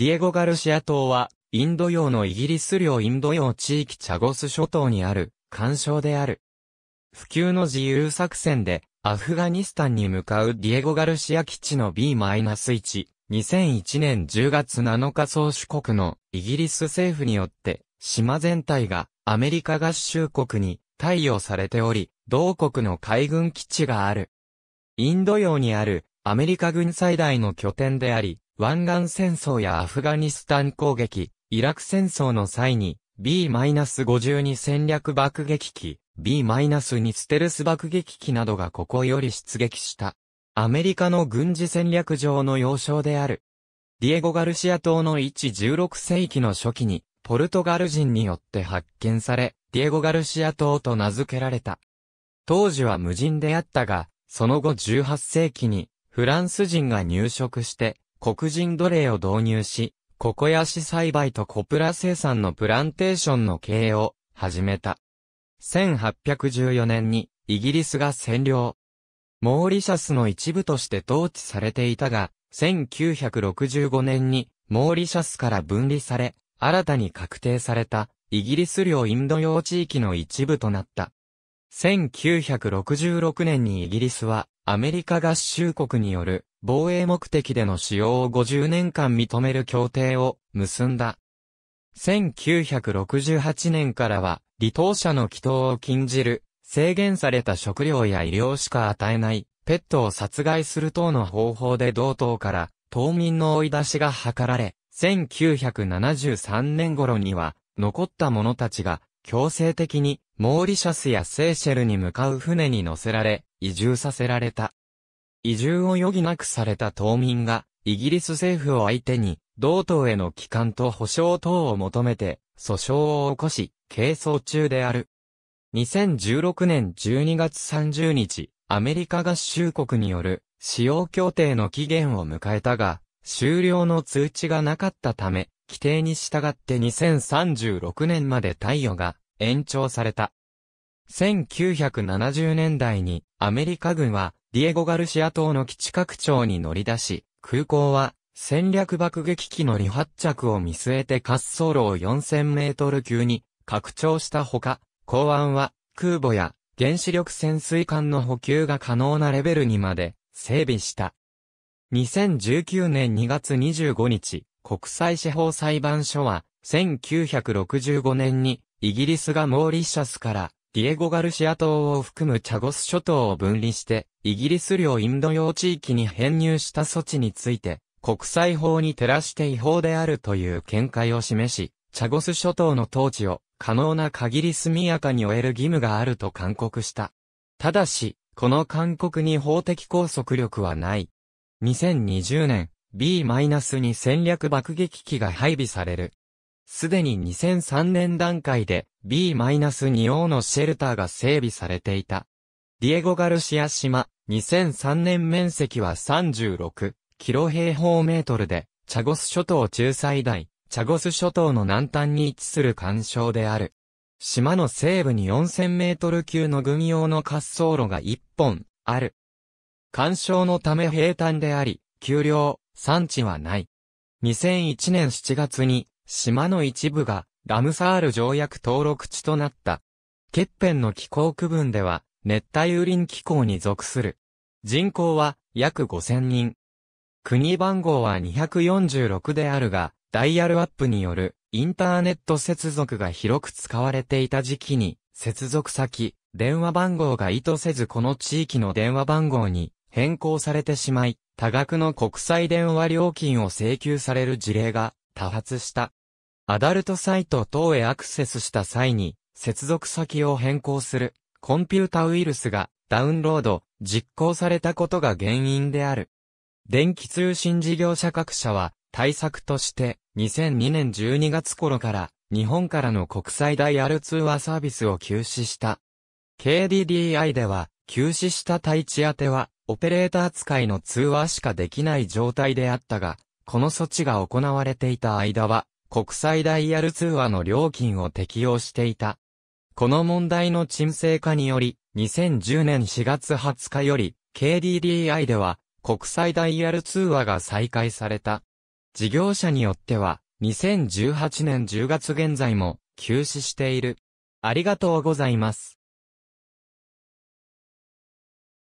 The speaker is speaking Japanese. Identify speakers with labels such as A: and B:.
A: ディエゴ・ガルシア島は、インド洋のイギリス領インド洋地域チャゴス諸島にある、干渉である。普及の自由作戦で、アフガニスタンに向かうディエゴ・ガルシア基地の B-1、2001年10月7日総主国のイギリス政府によって、島全体がアメリカ合衆国に貸与されており、同国の海軍基地がある。インド洋にあるアメリカ軍最大の拠点であり、湾岸戦争やアフガニスタン攻撃、イラク戦争の際に、B-52 戦略爆撃機、B-2 ステルス爆撃機などがここより出撃した。アメリカの軍事戦略上の要衝である。ディエゴ・ガルシア島の116世紀の初期に、ポルトガル人によって発見され、ディエゴ・ガルシア島と名付けられた。当時は無人であったが、その後18世紀に、フランス人が入植して、黒人奴隷を導入し、ココヤシ栽培とコプラ生産のプランテーションの経営を始めた。1814年にイギリスが占領。モーリシャスの一部として統治されていたが、1965年にモーリシャスから分離され、新たに確定されたイギリス領インド洋地域の一部となった。1966年にイギリスはアメリカ合衆国による防衛目的での使用を50年間認める協定を結んだ。1968年からは、離島者の祈祷を禁じる、制限された食料や医療しか与えない、ペットを殺害する等の方法で同等から島民の追い出しが図られ、1973年頃には残った者たちが強制的にモーリシャスやセーシェルに向かう船に乗せられ移住させられた。移住を余儀なくされた島民が、イギリス政府を相手に、同島への帰還と保障等を求めて、訴訟を起こし、係争中である。2016年12月30日、アメリカ合衆国による使用協定の期限を迎えたが、終了の通知がなかったため、規定に従って2036年まで貸与が延長された。1970年代にアメリカ軍はディエゴ・ガルシア島の基地拡張に乗り出し、空港は戦略爆撃機の離発着を見据えて滑走路を4000メートル級に拡張したほか、港湾は空母や原子力潜水艦の補給が可能なレベルにまで整備した。2019年2月25日、国際司法裁判所は1965年にイギリスがモーリシャスからディエゴガルシア島を含むチャゴス諸島を分離して、イギリス領インド洋地域に編入した措置について、国際法に照らして違法であるという見解を示し、チャゴス諸島の統治を可能な限り速やかに終える義務があると勧告した。ただし、この勧告に法的拘束力はない。2020年、B-2 戦略爆撃機が配備される。すでに2003年段階で B-2 王のシェルターが整備されていた。ディエゴ・ガルシア島、2003年面積は36キロ平方メートルで、チャゴス諸島中最大、チャゴス諸島の南端に位置する干渉である。島の西部に4000メートル級の軍用の滑走路が1本、ある。干渉のため平坦であり、丘陵、山地はない。2001年7月に島の一部がラムサール条約登録地となった。ケッペンの気候区分では熱帯雨林気候に属する。人口は約5000人。国番号は246であるが、ダイヤルアップによるインターネット接続が広く使われていた時期に、接続先、電話番号が意図せずこの地域の電話番号に変更されてしまい、多額の国際電話料金を請求される事例が多発した。アダルトサイト等へアクセスした際に、接続先を変更する、コンピュータウイルスが、ダウンロード、実行されたことが原因である。電気通信事業者各社は、対策として、2002年12月頃から、日本からの国際ダイヤル通話サービスを休止した。KDDI では、休止した対地宛ては、オペレーター扱いの通話しかできない状態であったが、この措置が行われていた間は、国際ダイヤル通話の料金を適用していた。この問題の沈静化により、2010年4月20日より、KDDI では、国際ダイヤル通話が再開された。事業者によっては、2018年10月現在も、休止している。ありがとうございます。